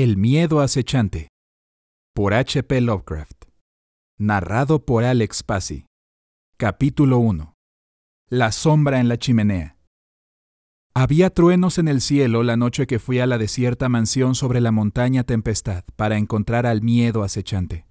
El miedo acechante. Por H.P. Lovecraft. Narrado por Alex Pasi. Capítulo 1. La sombra en la chimenea. Había truenos en el cielo la noche que fui a la desierta mansión sobre la montaña Tempestad para encontrar al miedo acechante.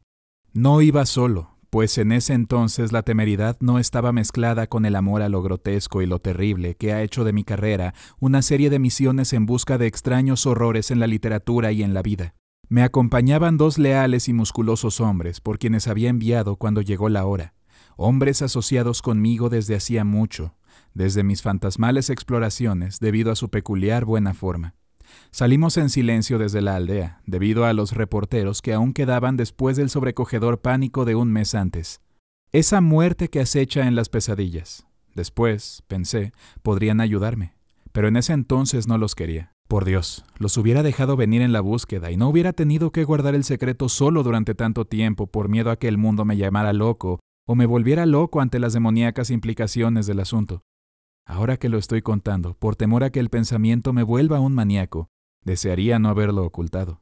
No iba solo, pues en ese entonces la temeridad no estaba mezclada con el amor a lo grotesco y lo terrible que ha hecho de mi carrera una serie de misiones en busca de extraños horrores en la literatura y en la vida. Me acompañaban dos leales y musculosos hombres por quienes había enviado cuando llegó la hora, hombres asociados conmigo desde hacía mucho, desde mis fantasmales exploraciones debido a su peculiar buena forma. Salimos en silencio desde la aldea, debido a los reporteros que aún quedaban después del sobrecogedor pánico de un mes antes. Esa muerte que acecha en las pesadillas. Después, pensé, podrían ayudarme, pero en ese entonces no los quería. Por Dios, los hubiera dejado venir en la búsqueda y no hubiera tenido que guardar el secreto solo durante tanto tiempo por miedo a que el mundo me llamara loco o me volviera loco ante las demoníacas implicaciones del asunto. Ahora que lo estoy contando, por temor a que el pensamiento me vuelva un maníaco, desearía no haberlo ocultado.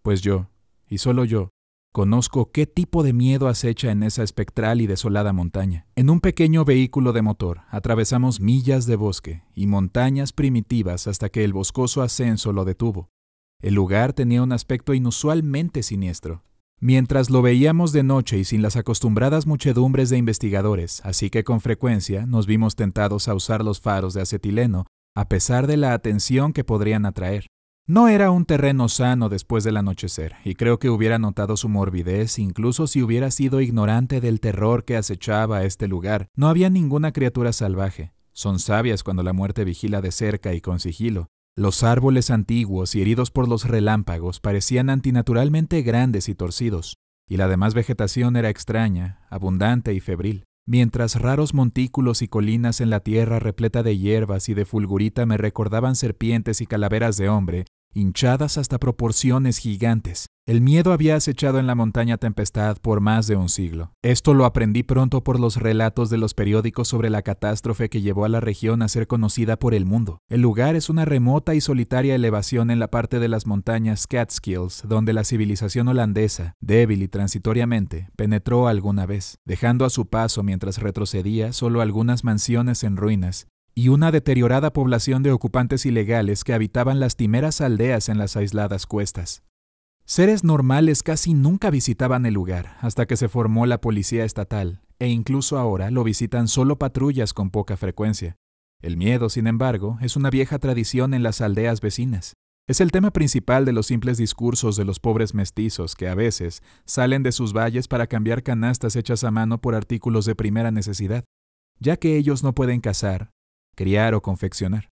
Pues yo, y solo yo, conozco qué tipo de miedo acecha en esa espectral y desolada montaña. En un pequeño vehículo de motor atravesamos millas de bosque y montañas primitivas hasta que el boscoso ascenso lo detuvo. El lugar tenía un aspecto inusualmente siniestro. Mientras lo veíamos de noche y sin las acostumbradas muchedumbres de investigadores, así que con frecuencia nos vimos tentados a usar los faros de acetileno, a pesar de la atención que podrían atraer. No era un terreno sano después del anochecer, y creo que hubiera notado su morbidez incluso si hubiera sido ignorante del terror que acechaba este lugar. No había ninguna criatura salvaje. Son sabias cuando la muerte vigila de cerca y con sigilo, los árboles antiguos y heridos por los relámpagos parecían antinaturalmente grandes y torcidos, y la demás vegetación era extraña, abundante y febril, mientras raros montículos y colinas en la tierra repleta de hierbas y de fulgurita me recordaban serpientes y calaveras de hombre hinchadas hasta proporciones gigantes. El miedo había acechado en la montaña tempestad por más de un siglo. Esto lo aprendí pronto por los relatos de los periódicos sobre la catástrofe que llevó a la región a ser conocida por el mundo. El lugar es una remota y solitaria elevación en la parte de las montañas Catskills, donde la civilización holandesa, débil y transitoriamente, penetró alguna vez, dejando a su paso mientras retrocedía solo algunas mansiones en ruinas y una deteriorada población de ocupantes ilegales que habitaban las timeras aldeas en las aisladas cuestas. Seres normales casi nunca visitaban el lugar hasta que se formó la policía estatal, e incluso ahora lo visitan solo patrullas con poca frecuencia. El miedo, sin embargo, es una vieja tradición en las aldeas vecinas. Es el tema principal de los simples discursos de los pobres mestizos que a veces salen de sus valles para cambiar canastas hechas a mano por artículos de primera necesidad. Ya que ellos no pueden cazar, criar o confeccionar.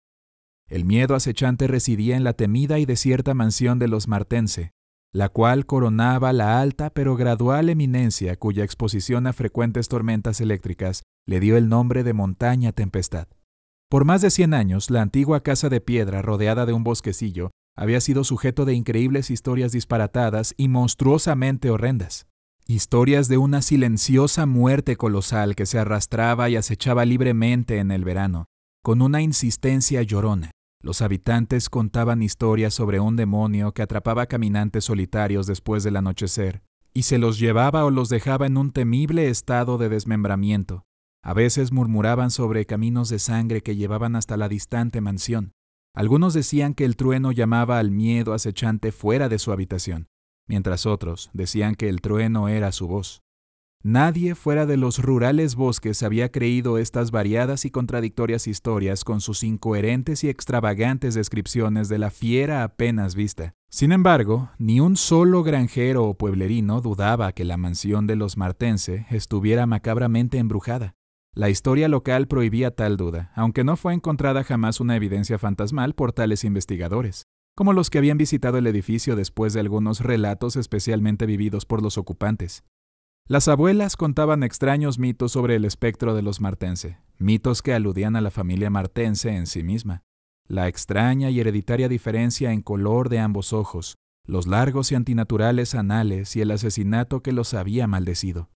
El miedo acechante residía en la temida y desierta mansión de los Martense, la cual coronaba la alta pero gradual eminencia cuya exposición a frecuentes tormentas eléctricas le dio el nombre de Montaña Tempestad. Por más de 100 años, la antigua casa de piedra rodeada de un bosquecillo había sido sujeto de increíbles historias disparatadas y monstruosamente horrendas. Historias de una silenciosa muerte colosal que se arrastraba y acechaba libremente en el verano, con una insistencia llorona, los habitantes contaban historias sobre un demonio que atrapaba caminantes solitarios después del anochecer, y se los llevaba o los dejaba en un temible estado de desmembramiento. A veces murmuraban sobre caminos de sangre que llevaban hasta la distante mansión. Algunos decían que el trueno llamaba al miedo acechante fuera de su habitación, mientras otros decían que el trueno era su voz. Nadie fuera de los rurales bosques había creído estas variadas y contradictorias historias con sus incoherentes y extravagantes descripciones de la fiera apenas vista. Sin embargo, ni un solo granjero o pueblerino dudaba que la mansión de los Martense estuviera macabramente embrujada. La historia local prohibía tal duda, aunque no fue encontrada jamás una evidencia fantasmal por tales investigadores, como los que habían visitado el edificio después de algunos relatos especialmente vividos por los ocupantes. Las abuelas contaban extraños mitos sobre el espectro de los martense, mitos que aludían a la familia martense en sí misma. La extraña y hereditaria diferencia en color de ambos ojos, los largos y antinaturales anales y el asesinato que los había maldecido.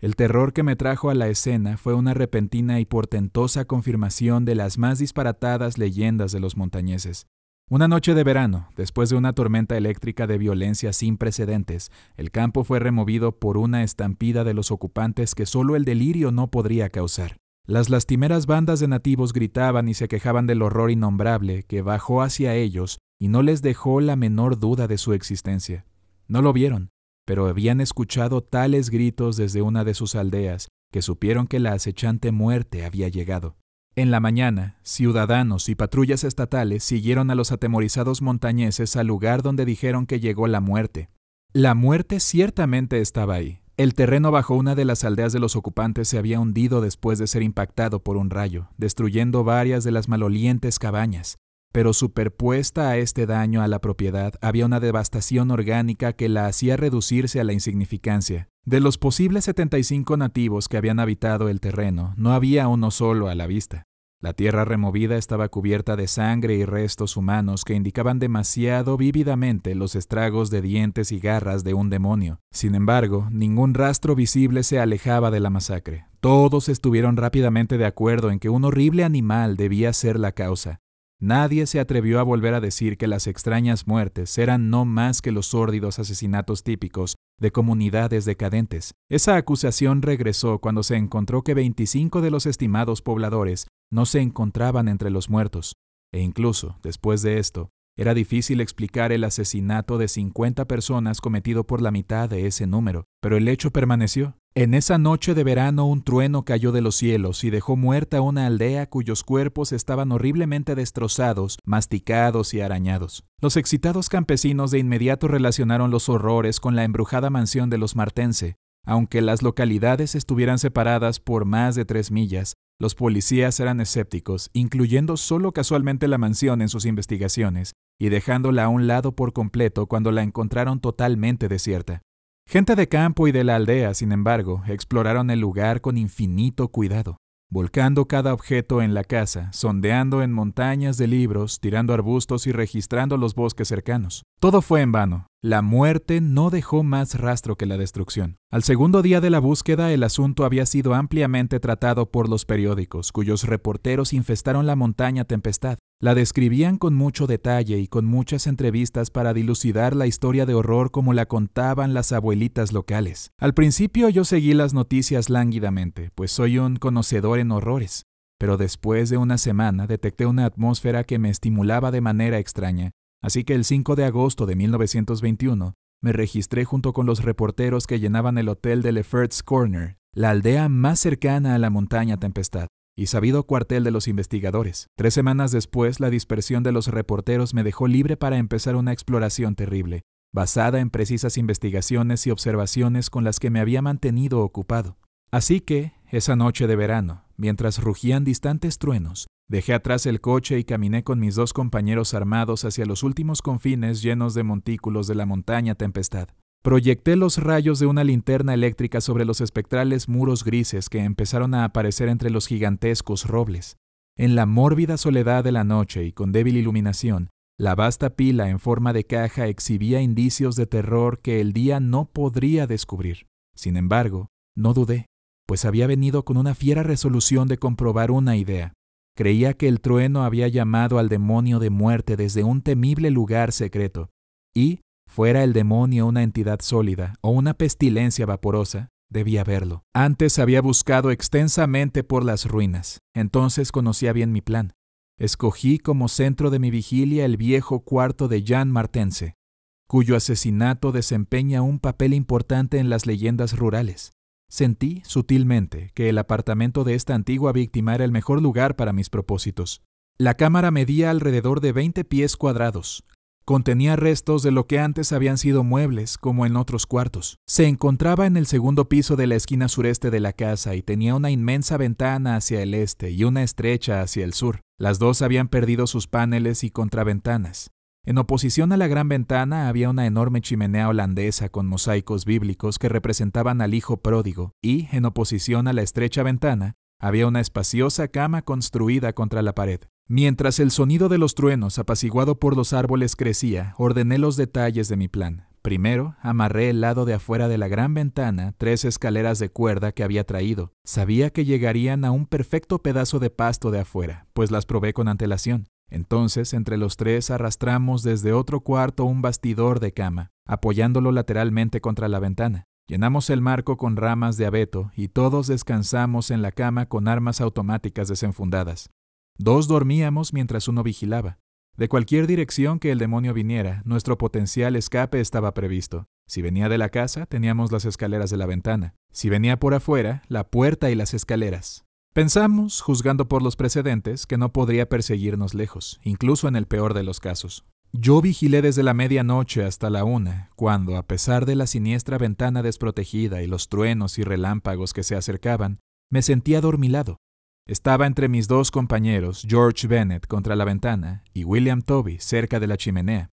El terror que me trajo a la escena fue una repentina y portentosa confirmación de las más disparatadas leyendas de los montañeses, una noche de verano, después de una tormenta eléctrica de violencia sin precedentes, el campo fue removido por una estampida de los ocupantes que solo el delirio no podría causar. Las lastimeras bandas de nativos gritaban y se quejaban del horror innombrable que bajó hacia ellos y no les dejó la menor duda de su existencia. No lo vieron, pero habían escuchado tales gritos desde una de sus aldeas que supieron que la acechante muerte había llegado. En la mañana, ciudadanos y patrullas estatales siguieron a los atemorizados montañeses al lugar donde dijeron que llegó la muerte. La muerte ciertamente estaba ahí. El terreno bajo una de las aldeas de los ocupantes se había hundido después de ser impactado por un rayo, destruyendo varias de las malolientes cabañas pero superpuesta a este daño a la propiedad había una devastación orgánica que la hacía reducirse a la insignificancia. De los posibles 75 nativos que habían habitado el terreno, no había uno solo a la vista. La tierra removida estaba cubierta de sangre y restos humanos que indicaban demasiado vívidamente los estragos de dientes y garras de un demonio. Sin embargo, ningún rastro visible se alejaba de la masacre. Todos estuvieron rápidamente de acuerdo en que un horrible animal debía ser la causa, Nadie se atrevió a volver a decir que las extrañas muertes eran no más que los sórdidos asesinatos típicos de comunidades decadentes. Esa acusación regresó cuando se encontró que 25 de los estimados pobladores no se encontraban entre los muertos, e incluso, después de esto, era difícil explicar el asesinato de 50 personas cometido por la mitad de ese número, pero el hecho permaneció. En esa noche de verano un trueno cayó de los cielos y dejó muerta una aldea cuyos cuerpos estaban horriblemente destrozados, masticados y arañados. Los excitados campesinos de inmediato relacionaron los horrores con la embrujada mansión de los Martense. Aunque las localidades estuvieran separadas por más de tres millas, los policías eran escépticos, incluyendo solo casualmente la mansión en sus investigaciones, y dejándola a un lado por completo cuando la encontraron totalmente desierta. Gente de campo y de la aldea, sin embargo, exploraron el lugar con infinito cuidado, volcando cada objeto en la casa, sondeando en montañas de libros, tirando arbustos y registrando los bosques cercanos. Todo fue en vano. La muerte no dejó más rastro que la destrucción. Al segundo día de la búsqueda, el asunto había sido ampliamente tratado por los periódicos, cuyos reporteros infestaron la montaña tempestad. La describían con mucho detalle y con muchas entrevistas para dilucidar la historia de horror como la contaban las abuelitas locales. Al principio yo seguí las noticias lánguidamente, pues soy un conocedor en horrores, pero después de una semana detecté una atmósfera que me estimulaba de manera extraña Así que el 5 de agosto de 1921, me registré junto con los reporteros que llenaban el hotel de Lefert's Corner, la aldea más cercana a la montaña Tempestad, y sabido cuartel de los investigadores. Tres semanas después, la dispersión de los reporteros me dejó libre para empezar una exploración terrible, basada en precisas investigaciones y observaciones con las que me había mantenido ocupado. Así que, esa noche de verano, Mientras rugían distantes truenos, dejé atrás el coche y caminé con mis dos compañeros armados hacia los últimos confines llenos de montículos de la montaña tempestad. Proyecté los rayos de una linterna eléctrica sobre los espectrales muros grises que empezaron a aparecer entre los gigantescos robles. En la mórbida soledad de la noche y con débil iluminación, la vasta pila en forma de caja exhibía indicios de terror que el día no podría descubrir. Sin embargo, no dudé pues había venido con una fiera resolución de comprobar una idea. Creía que el trueno había llamado al demonio de muerte desde un temible lugar secreto, y, fuera el demonio una entidad sólida o una pestilencia vaporosa, debía verlo. Antes había buscado extensamente por las ruinas, entonces conocía bien mi plan. Escogí como centro de mi vigilia el viejo cuarto de Jan Martense, cuyo asesinato desempeña un papel importante en las leyendas rurales. Sentí, sutilmente, que el apartamento de esta antigua víctima era el mejor lugar para mis propósitos. La cámara medía alrededor de 20 pies cuadrados. Contenía restos de lo que antes habían sido muebles, como en otros cuartos. Se encontraba en el segundo piso de la esquina sureste de la casa y tenía una inmensa ventana hacia el este y una estrecha hacia el sur. Las dos habían perdido sus paneles y contraventanas. En oposición a la gran ventana había una enorme chimenea holandesa con mosaicos bíblicos que representaban al hijo pródigo, y, en oposición a la estrecha ventana, había una espaciosa cama construida contra la pared. Mientras el sonido de los truenos apaciguado por los árboles crecía, ordené los detalles de mi plan. Primero, amarré el lado de afuera de la gran ventana tres escaleras de cuerda que había traído. Sabía que llegarían a un perfecto pedazo de pasto de afuera, pues las probé con antelación. Entonces, entre los tres arrastramos desde otro cuarto un bastidor de cama, apoyándolo lateralmente contra la ventana. Llenamos el marco con ramas de abeto y todos descansamos en la cama con armas automáticas desenfundadas. Dos dormíamos mientras uno vigilaba. De cualquier dirección que el demonio viniera, nuestro potencial escape estaba previsto. Si venía de la casa, teníamos las escaleras de la ventana. Si venía por afuera, la puerta y las escaleras. Pensamos, juzgando por los precedentes, que no podría perseguirnos lejos, incluso en el peor de los casos. Yo vigilé desde la medianoche hasta la una, cuando, a pesar de la siniestra ventana desprotegida y los truenos y relámpagos que se acercaban, me sentí adormilado. Estaba entre mis dos compañeros, George Bennett contra la ventana y William Toby cerca de la chimenea.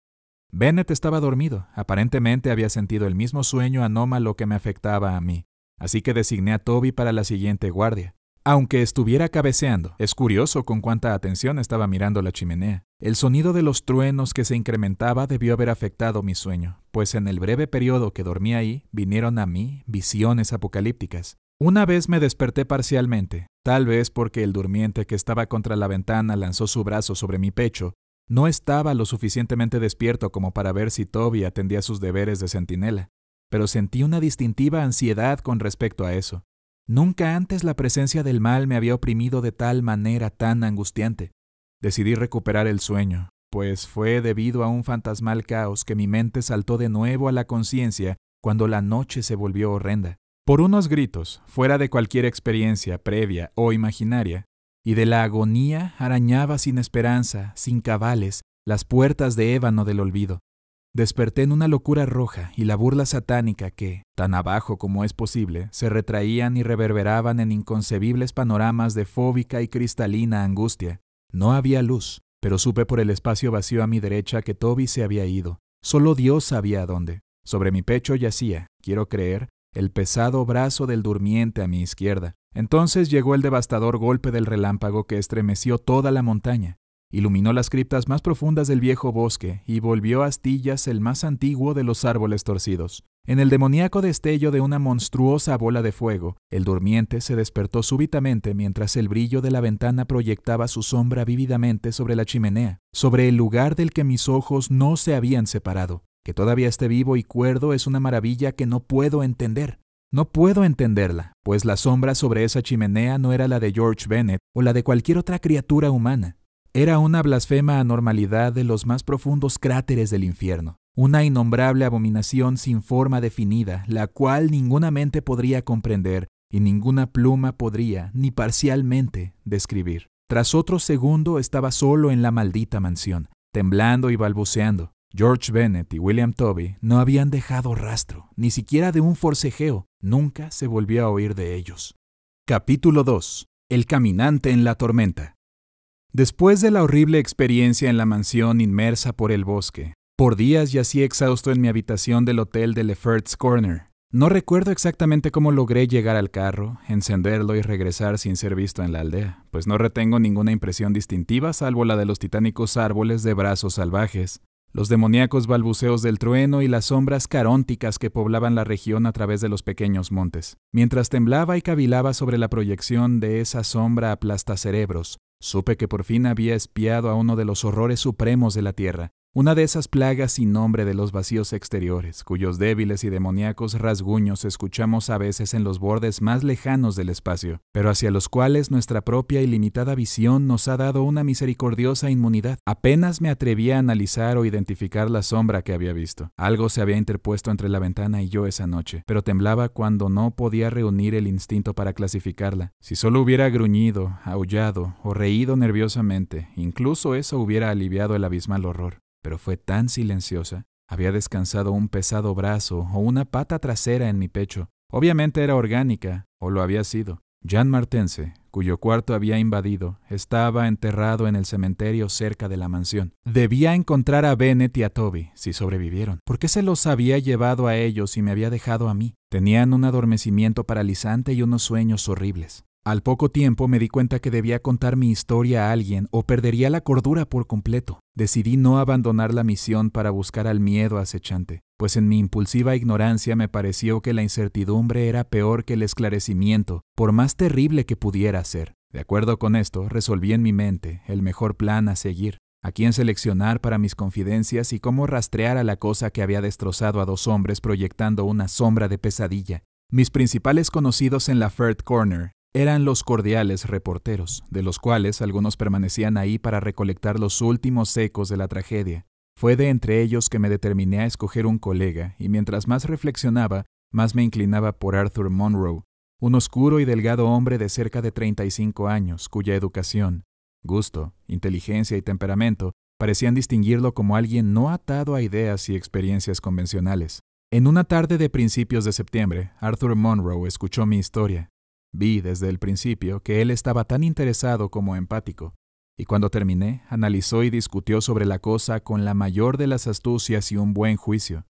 Bennett estaba dormido, aparentemente había sentido el mismo sueño anómalo que me afectaba a mí, así que designé a Toby para la siguiente guardia aunque estuviera cabeceando. Es curioso con cuánta atención estaba mirando la chimenea. El sonido de los truenos que se incrementaba debió haber afectado mi sueño, pues en el breve periodo que dormí ahí vinieron a mí visiones apocalípticas. Una vez me desperté parcialmente, tal vez porque el durmiente que estaba contra la ventana lanzó su brazo sobre mi pecho. No estaba lo suficientemente despierto como para ver si Toby atendía sus deberes de centinela, pero sentí una distintiva ansiedad con respecto a eso. Nunca antes la presencia del mal me había oprimido de tal manera tan angustiante. Decidí recuperar el sueño, pues fue debido a un fantasmal caos que mi mente saltó de nuevo a la conciencia cuando la noche se volvió horrenda. Por unos gritos, fuera de cualquier experiencia previa o imaginaria, y de la agonía arañaba sin esperanza, sin cabales, las puertas de ébano del olvido. Desperté en una locura roja y la burla satánica que, tan abajo como es posible, se retraían y reverberaban en inconcebibles panoramas de fóbica y cristalina angustia. No había luz, pero supe por el espacio vacío a mi derecha que Toby se había ido. Solo Dios sabía dónde. Sobre mi pecho yacía, quiero creer, el pesado brazo del durmiente a mi izquierda. Entonces llegó el devastador golpe del relámpago que estremeció toda la montaña. Iluminó las criptas más profundas del viejo bosque y volvió a astillas el más antiguo de los árboles torcidos. En el demoníaco destello de una monstruosa bola de fuego, el durmiente se despertó súbitamente mientras el brillo de la ventana proyectaba su sombra vívidamente sobre la chimenea, sobre el lugar del que mis ojos no se habían separado. Que todavía esté vivo y cuerdo es una maravilla que no puedo entender. No puedo entenderla, pues la sombra sobre esa chimenea no era la de George Bennett o la de cualquier otra criatura humana. Era una blasfema anormalidad de los más profundos cráteres del infierno, una innombrable abominación sin forma definida, la cual ninguna mente podría comprender y ninguna pluma podría, ni parcialmente, describir. Tras otro segundo estaba solo en la maldita mansión, temblando y balbuceando. George Bennett y William Toby no habían dejado rastro, ni siquiera de un forcejeo. Nunca se volvió a oír de ellos. Capítulo 2. El caminante en la tormenta. Después de la horrible experiencia en la mansión inmersa por el bosque, por días yací exhausto en mi habitación del hotel de Lefert's Corner. No recuerdo exactamente cómo logré llegar al carro, encenderlo y regresar sin ser visto en la aldea, pues no retengo ninguna impresión distintiva salvo la de los titánicos árboles de brazos salvajes, los demoníacos balbuceos del trueno y las sombras carónticas que poblaban la región a través de los pequeños montes. Mientras temblaba y cavilaba sobre la proyección de esa sombra cerebros, supe que por fin había espiado a uno de los horrores supremos de la tierra, una de esas plagas sin nombre de los vacíos exteriores, cuyos débiles y demoníacos rasguños escuchamos a veces en los bordes más lejanos del espacio, pero hacia los cuales nuestra propia y limitada visión nos ha dado una misericordiosa inmunidad. Apenas me atreví a analizar o identificar la sombra que había visto. Algo se había interpuesto entre la ventana y yo esa noche, pero temblaba cuando no podía reunir el instinto para clasificarla. Si solo hubiera gruñido, aullado o reído nerviosamente, incluso eso hubiera aliviado el abismal horror pero fue tan silenciosa. Había descansado un pesado brazo o una pata trasera en mi pecho. Obviamente era orgánica, o lo había sido. Jan Martense, cuyo cuarto había invadido, estaba enterrado en el cementerio cerca de la mansión. Debía encontrar a Bennett y a Toby, si sobrevivieron. ¿Por qué se los había llevado a ellos y me había dejado a mí? Tenían un adormecimiento paralizante y unos sueños horribles. Al poco tiempo me di cuenta que debía contar mi historia a alguien o perdería la cordura por completo. Decidí no abandonar la misión para buscar al miedo acechante, pues en mi impulsiva ignorancia me pareció que la incertidumbre era peor que el esclarecimiento, por más terrible que pudiera ser. De acuerdo con esto, resolví en mi mente el mejor plan a seguir, a quién seleccionar para mis confidencias y cómo rastrear a la cosa que había destrozado a dos hombres proyectando una sombra de pesadilla. Mis principales conocidos en la Third Corner eran los cordiales reporteros, de los cuales algunos permanecían ahí para recolectar los últimos ecos de la tragedia. Fue de entre ellos que me determiné a escoger un colega, y mientras más reflexionaba, más me inclinaba por Arthur Monroe, un oscuro y delgado hombre de cerca de 35 años, cuya educación, gusto, inteligencia y temperamento parecían distinguirlo como alguien no atado a ideas y experiencias convencionales. En una tarde de principios de septiembre, Arthur Monroe escuchó mi historia, Vi desde el principio que él estaba tan interesado como empático, y cuando terminé, analizó y discutió sobre la cosa con la mayor de las astucias y un buen juicio.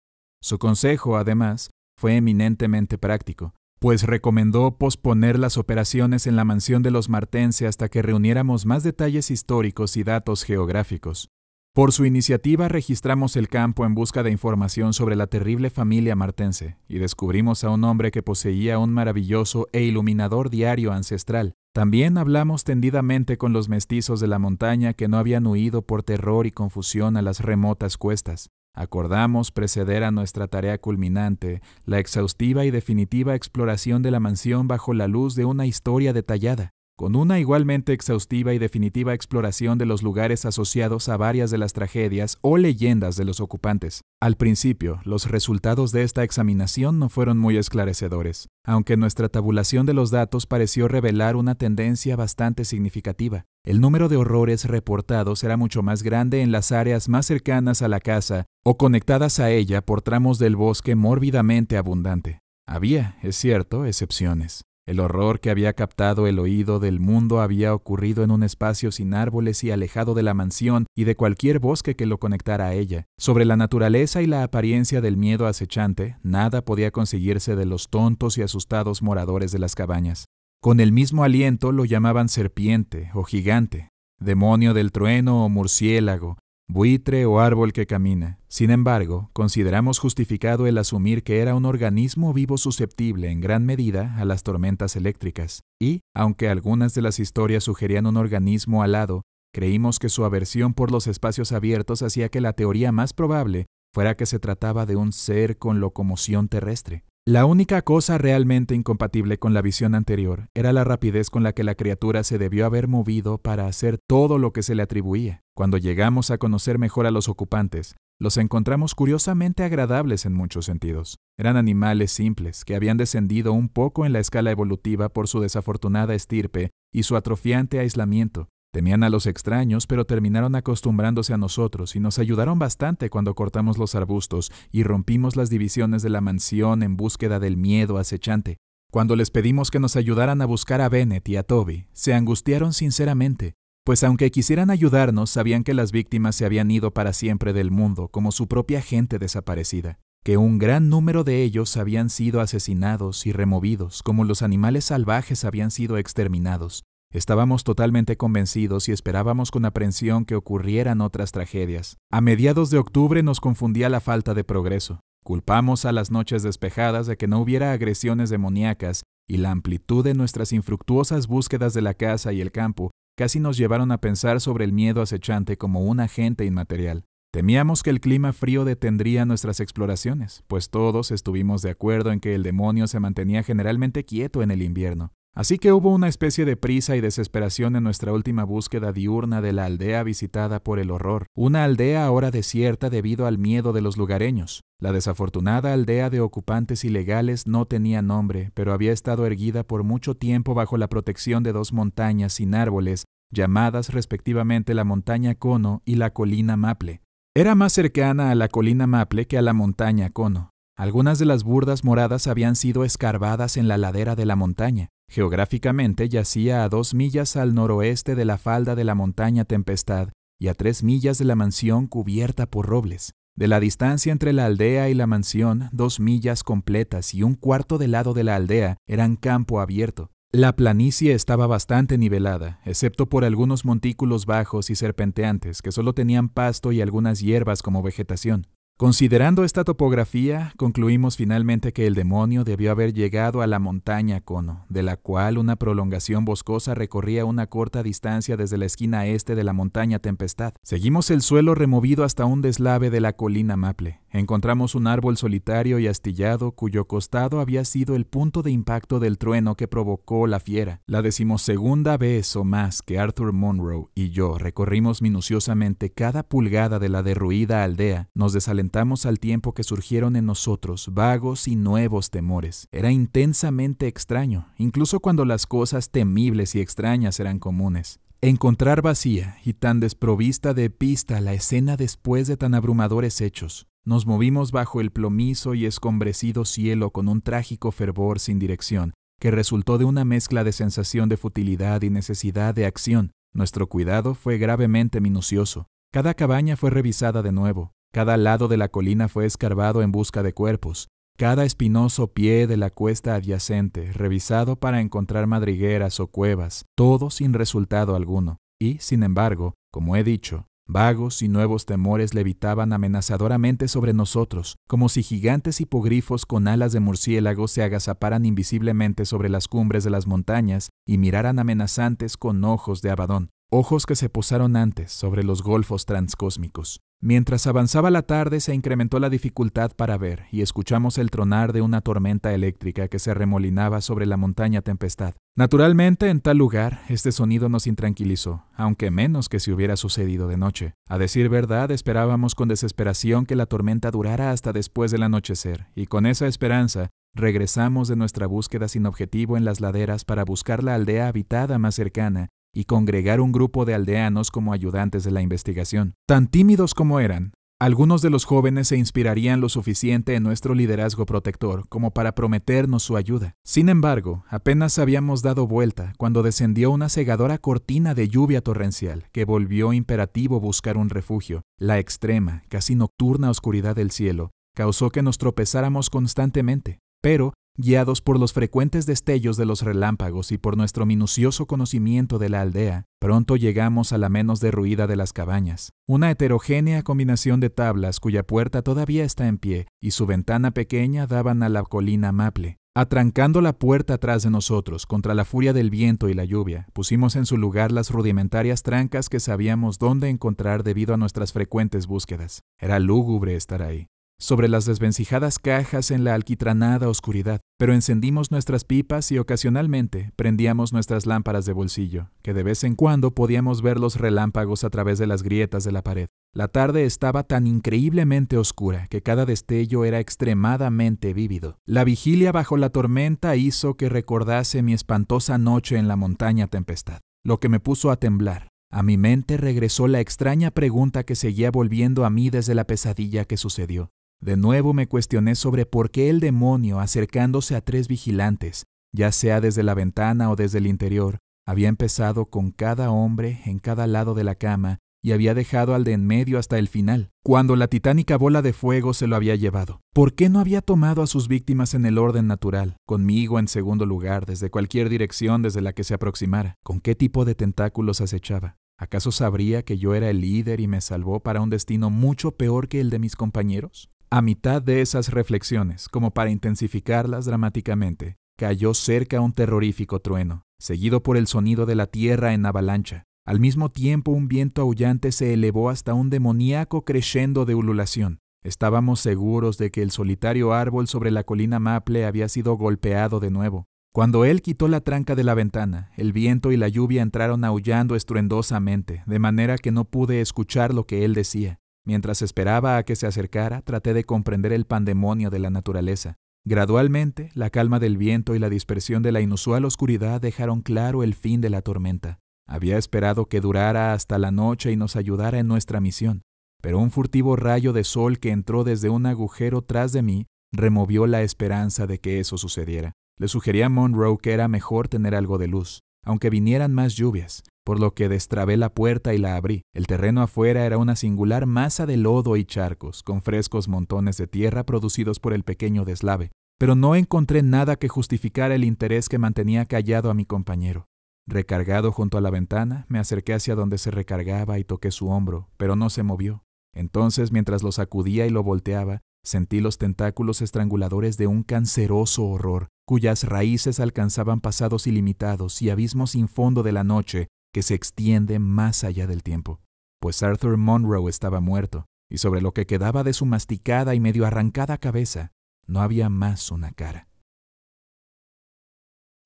Su consejo, además, fue eminentemente práctico, pues recomendó posponer las operaciones en la mansión de los Martense hasta que reuniéramos más detalles históricos y datos geográficos. Por su iniciativa registramos el campo en busca de información sobre la terrible familia martense y descubrimos a un hombre que poseía un maravilloso e iluminador diario ancestral. También hablamos tendidamente con los mestizos de la montaña que no habían huido por terror y confusión a las remotas cuestas. Acordamos preceder a nuestra tarea culminante, la exhaustiva y definitiva exploración de la mansión bajo la luz de una historia detallada. Con una igualmente exhaustiva y definitiva exploración de los lugares asociados a varias de las tragedias o leyendas de los ocupantes. Al principio, los resultados de esta examinación no fueron muy esclarecedores, aunque nuestra tabulación de los datos pareció revelar una tendencia bastante significativa. El número de horrores reportados era mucho más grande en las áreas más cercanas a la casa o conectadas a ella por tramos del bosque mórbidamente abundante. Había, es cierto, excepciones. El horror que había captado el oído del mundo había ocurrido en un espacio sin árboles y alejado de la mansión y de cualquier bosque que lo conectara a ella. Sobre la naturaleza y la apariencia del miedo acechante, nada podía conseguirse de los tontos y asustados moradores de las cabañas. Con el mismo aliento lo llamaban serpiente o gigante, demonio del trueno o murciélago, buitre o árbol que camina. Sin embargo, consideramos justificado el asumir que era un organismo vivo susceptible en gran medida a las tormentas eléctricas, y, aunque algunas de las historias sugerían un organismo alado, creímos que su aversión por los espacios abiertos hacía que la teoría más probable fuera que se trataba de un ser con locomoción terrestre. La única cosa realmente incompatible con la visión anterior era la rapidez con la que la criatura se debió haber movido para hacer todo lo que se le atribuía. Cuando llegamos a conocer mejor a los ocupantes, los encontramos curiosamente agradables en muchos sentidos. Eran animales simples, que habían descendido un poco en la escala evolutiva por su desafortunada estirpe y su atrofiante aislamiento, Temían a los extraños, pero terminaron acostumbrándose a nosotros y nos ayudaron bastante cuando cortamos los arbustos y rompimos las divisiones de la mansión en búsqueda del miedo acechante. Cuando les pedimos que nos ayudaran a buscar a Bennett y a Toby, se angustiaron sinceramente, pues aunque quisieran ayudarnos, sabían que las víctimas se habían ido para siempre del mundo, como su propia gente desaparecida, que un gran número de ellos habían sido asesinados y removidos, como los animales salvajes habían sido exterminados, Estábamos totalmente convencidos y esperábamos con aprensión que ocurrieran otras tragedias. A mediados de octubre nos confundía la falta de progreso. Culpamos a las noches despejadas de que no hubiera agresiones demoníacas y la amplitud de nuestras infructuosas búsquedas de la casa y el campo casi nos llevaron a pensar sobre el miedo acechante como un agente inmaterial. Temíamos que el clima frío detendría nuestras exploraciones, pues todos estuvimos de acuerdo en que el demonio se mantenía generalmente quieto en el invierno. Así que hubo una especie de prisa y desesperación en nuestra última búsqueda diurna de la aldea visitada por el horror, una aldea ahora desierta debido al miedo de los lugareños. La desafortunada aldea de ocupantes ilegales no tenía nombre, pero había estado erguida por mucho tiempo bajo la protección de dos montañas sin árboles, llamadas respectivamente la montaña Cono y la colina Maple. Era más cercana a la colina Maple que a la montaña Cono. Algunas de las burdas moradas habían sido escarbadas en la ladera de la montaña. Geográficamente yacía a dos millas al noroeste de la falda de la montaña Tempestad y a tres millas de la mansión cubierta por robles. De la distancia entre la aldea y la mansión, dos millas completas y un cuarto del lado de la aldea eran campo abierto. La planicie estaba bastante nivelada, excepto por algunos montículos bajos y serpenteantes que solo tenían pasto y algunas hierbas como vegetación. Considerando esta topografía, concluimos finalmente que el demonio debió haber llegado a la montaña Cono, de la cual una prolongación boscosa recorría una corta distancia desde la esquina este de la montaña Tempestad. Seguimos el suelo removido hasta un deslave de la colina Maple. Encontramos un árbol solitario y astillado cuyo costado había sido el punto de impacto del trueno que provocó la fiera. La decimosegunda vez o más que Arthur Monroe y yo recorrimos minuciosamente cada pulgada de la derruida aldea, nos desalentamos al tiempo que surgieron en nosotros vagos y nuevos temores. Era intensamente extraño, incluso cuando las cosas temibles y extrañas eran comunes. Encontrar vacía y tan desprovista de pista la escena después de tan abrumadores hechos. Nos movimos bajo el plomizo y escombrecido cielo con un trágico fervor sin dirección, que resultó de una mezcla de sensación de futilidad y necesidad de acción. Nuestro cuidado fue gravemente minucioso. Cada cabaña fue revisada de nuevo. Cada lado de la colina fue escarbado en busca de cuerpos, cada espinoso pie de la cuesta adyacente, revisado para encontrar madrigueras o cuevas, todo sin resultado alguno. Y, sin embargo, como he dicho, Vagos y nuevos temores levitaban amenazadoramente sobre nosotros, como si gigantes hipogrifos con alas de murciélago se agazaparan invisiblemente sobre las cumbres de las montañas y miraran amenazantes con ojos de abadón, ojos que se posaron antes sobre los golfos transcósmicos. Mientras avanzaba la tarde se incrementó la dificultad para ver y escuchamos el tronar de una tormenta eléctrica que se remolinaba sobre la montaña tempestad. Naturalmente, en tal lugar, este sonido nos intranquilizó, aunque menos que si hubiera sucedido de noche. A decir verdad, esperábamos con desesperación que la tormenta durara hasta después del anochecer, y con esa esperanza, regresamos de nuestra búsqueda sin objetivo en las laderas para buscar la aldea habitada más cercana y congregar un grupo de aldeanos como ayudantes de la investigación. Tan tímidos como eran, algunos de los jóvenes se inspirarían lo suficiente en nuestro liderazgo protector como para prometernos su ayuda. Sin embargo, apenas habíamos dado vuelta cuando descendió una cegadora cortina de lluvia torrencial que volvió imperativo buscar un refugio. La extrema, casi nocturna oscuridad del cielo causó que nos tropezáramos constantemente, pero Guiados por los frecuentes destellos de los relámpagos y por nuestro minucioso conocimiento de la aldea, pronto llegamos a la menos derruida de las cabañas, una heterogénea combinación de tablas cuya puerta todavía está en pie y su ventana pequeña daban a la colina Maple. Atrancando la puerta atrás de nosotros contra la furia del viento y la lluvia, pusimos en su lugar las rudimentarias trancas que sabíamos dónde encontrar debido a nuestras frecuentes búsquedas. Era lúgubre estar ahí sobre las desvencijadas cajas en la alquitranada oscuridad, pero encendimos nuestras pipas y ocasionalmente prendíamos nuestras lámparas de bolsillo, que de vez en cuando podíamos ver los relámpagos a través de las grietas de la pared. La tarde estaba tan increíblemente oscura que cada destello era extremadamente vívido. La vigilia bajo la tormenta hizo que recordase mi espantosa noche en la montaña tempestad, lo que me puso a temblar. A mi mente regresó la extraña pregunta que seguía volviendo a mí desde la pesadilla que sucedió. De nuevo me cuestioné sobre por qué el demonio, acercándose a tres vigilantes, ya sea desde la ventana o desde el interior, había empezado con cada hombre en cada lado de la cama y había dejado al de en medio hasta el final, cuando la titánica bola de fuego se lo había llevado. ¿Por qué no había tomado a sus víctimas en el orden natural, conmigo en segundo lugar, desde cualquier dirección desde la que se aproximara? ¿Con qué tipo de tentáculos acechaba? ¿Acaso sabría que yo era el líder y me salvó para un destino mucho peor que el de mis compañeros? A mitad de esas reflexiones, como para intensificarlas dramáticamente, cayó cerca un terrorífico trueno, seguido por el sonido de la tierra en avalancha. Al mismo tiempo un viento aullante se elevó hasta un demoníaco crescendo de ululación. Estábamos seguros de que el solitario árbol sobre la colina Maple había sido golpeado de nuevo. Cuando él quitó la tranca de la ventana, el viento y la lluvia entraron aullando estruendosamente, de manera que no pude escuchar lo que él decía. Mientras esperaba a que se acercara, traté de comprender el pandemonio de la naturaleza. Gradualmente, la calma del viento y la dispersión de la inusual oscuridad dejaron claro el fin de la tormenta. Había esperado que durara hasta la noche y nos ayudara en nuestra misión, pero un furtivo rayo de sol que entró desde un agujero tras de mí removió la esperanza de que eso sucediera. Le sugerí a Monroe que era mejor tener algo de luz, aunque vinieran más lluvias, por lo que destrabé la puerta y la abrí. El terreno afuera era una singular masa de lodo y charcos, con frescos montones de tierra producidos por el pequeño deslave, pero no encontré nada que justificara el interés que mantenía callado a mi compañero. Recargado junto a la ventana, me acerqué hacia donde se recargaba y toqué su hombro, pero no se movió. Entonces, mientras lo sacudía y lo volteaba, sentí los tentáculos estranguladores de un canceroso horror, cuyas raíces alcanzaban pasados ilimitados y abismos sin fondo de la noche, que se extiende más allá del tiempo, pues Arthur Monroe estaba muerto, y sobre lo que quedaba de su masticada y medio arrancada cabeza, no había más una cara.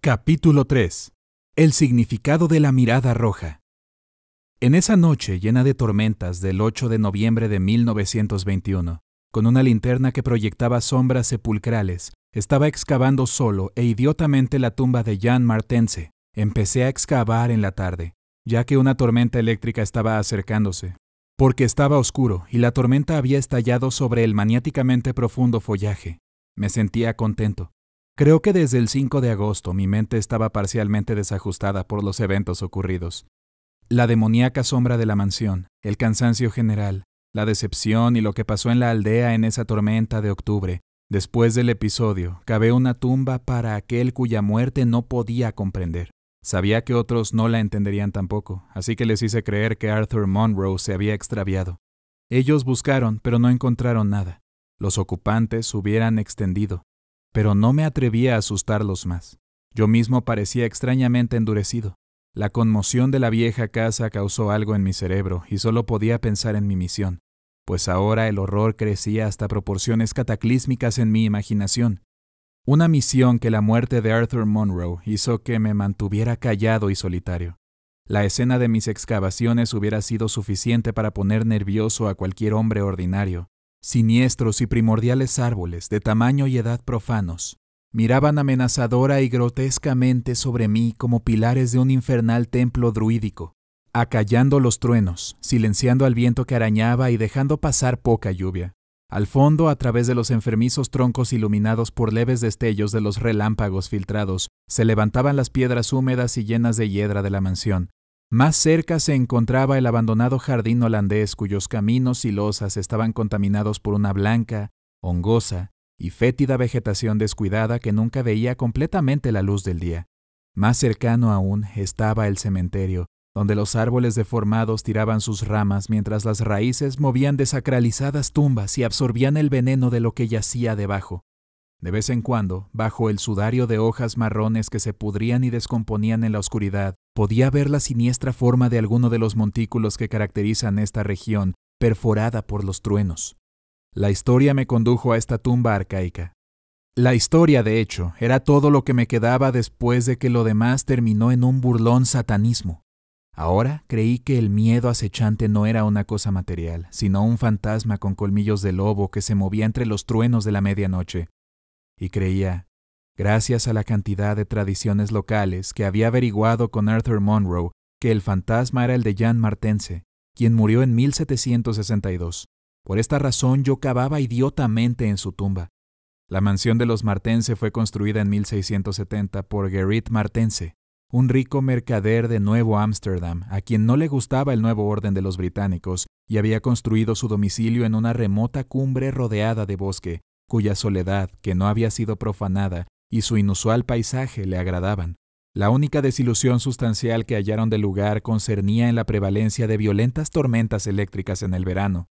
Capítulo 3. El significado de la mirada roja. En esa noche llena de tormentas del 8 de noviembre de 1921, con una linterna que proyectaba sombras sepulcrales, estaba excavando solo e idiotamente la tumba de Jan Martense. Empecé a excavar en la tarde, ya que una tormenta eléctrica estaba acercándose, porque estaba oscuro y la tormenta había estallado sobre el maniáticamente profundo follaje. Me sentía contento. Creo que desde el 5 de agosto mi mente estaba parcialmente desajustada por los eventos ocurridos. La demoníaca sombra de la mansión, el cansancio general, la decepción y lo que pasó en la aldea en esa tormenta de octubre. Después del episodio, cabé una tumba para aquel cuya muerte no podía comprender. Sabía que otros no la entenderían tampoco, así que les hice creer que Arthur Monroe se había extraviado. Ellos buscaron, pero no encontraron nada. Los ocupantes hubieran extendido, pero no me atrevía a asustarlos más. Yo mismo parecía extrañamente endurecido. La conmoción de la vieja casa causó algo en mi cerebro y solo podía pensar en mi misión, pues ahora el horror crecía hasta proporciones cataclísmicas en mi imaginación. Una misión que la muerte de Arthur Monroe hizo que me mantuviera callado y solitario. La escena de mis excavaciones hubiera sido suficiente para poner nervioso a cualquier hombre ordinario. Siniestros y primordiales árboles de tamaño y edad profanos miraban amenazadora y grotescamente sobre mí como pilares de un infernal templo druídico, acallando los truenos, silenciando al viento que arañaba y dejando pasar poca lluvia. Al fondo, a través de los enfermizos troncos iluminados por leves destellos de los relámpagos filtrados, se levantaban las piedras húmedas y llenas de hiedra de la mansión. Más cerca se encontraba el abandonado jardín holandés cuyos caminos y losas estaban contaminados por una blanca, hongosa y fétida vegetación descuidada que nunca veía completamente la luz del día. Más cercano aún estaba el cementerio, donde los árboles deformados tiraban sus ramas mientras las raíces movían desacralizadas tumbas y absorbían el veneno de lo que yacía debajo. De vez en cuando, bajo el sudario de hojas marrones que se pudrían y descomponían en la oscuridad, podía ver la siniestra forma de alguno de los montículos que caracterizan esta región, perforada por los truenos. La historia me condujo a esta tumba arcaica. La historia, de hecho, era todo lo que me quedaba después de que lo demás terminó en un burlón satanismo. Ahora creí que el miedo acechante no era una cosa material, sino un fantasma con colmillos de lobo que se movía entre los truenos de la medianoche. Y creía, gracias a la cantidad de tradiciones locales que había averiguado con Arthur Monroe, que el fantasma era el de Jan Martense, quien murió en 1762. Por esta razón yo cavaba idiotamente en su tumba. La mansión de los Martense fue construida en 1670 por Gerrit Martense, un rico mercader de Nuevo Ámsterdam, a quien no le gustaba el nuevo orden de los británicos, y había construido su domicilio en una remota cumbre rodeada de bosque, cuya soledad, que no había sido profanada, y su inusual paisaje le agradaban. La única desilusión sustancial que hallaron del lugar concernía en la prevalencia de violentas tormentas eléctricas en el verano,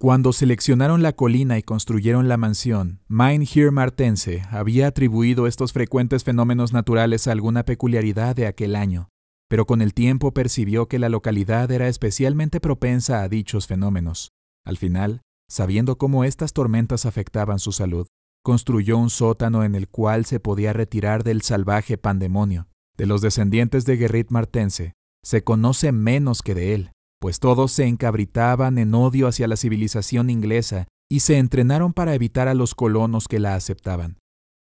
cuando seleccionaron la colina y construyeron la mansión, Meinheer Martense había atribuido estos frecuentes fenómenos naturales a alguna peculiaridad de aquel año, pero con el tiempo percibió que la localidad era especialmente propensa a dichos fenómenos. Al final, sabiendo cómo estas tormentas afectaban su salud, construyó un sótano en el cual se podía retirar del salvaje pandemonio. De los descendientes de Gerrit Martense, se conoce menos que de él, pues todos se encabritaban en odio hacia la civilización inglesa y se entrenaron para evitar a los colonos que la aceptaban.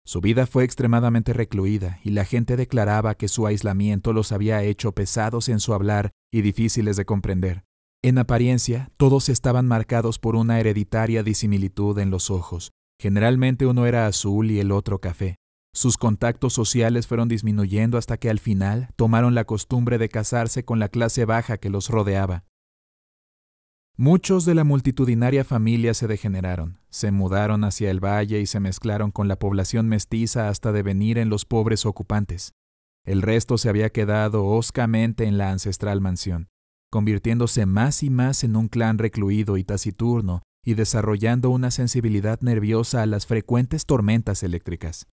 Su vida fue extremadamente recluida y la gente declaraba que su aislamiento los había hecho pesados en su hablar y difíciles de comprender. En apariencia, todos estaban marcados por una hereditaria disimilitud en los ojos. Generalmente uno era azul y el otro café. Sus contactos sociales fueron disminuyendo hasta que al final tomaron la costumbre de casarse con la clase baja que los rodeaba. Muchos de la multitudinaria familia se degeneraron, se mudaron hacia el valle y se mezclaron con la población mestiza hasta devenir en los pobres ocupantes. El resto se había quedado hoscamente en la ancestral mansión, convirtiéndose más y más en un clan recluido y taciturno y desarrollando una sensibilidad nerviosa a las frecuentes tormentas eléctricas.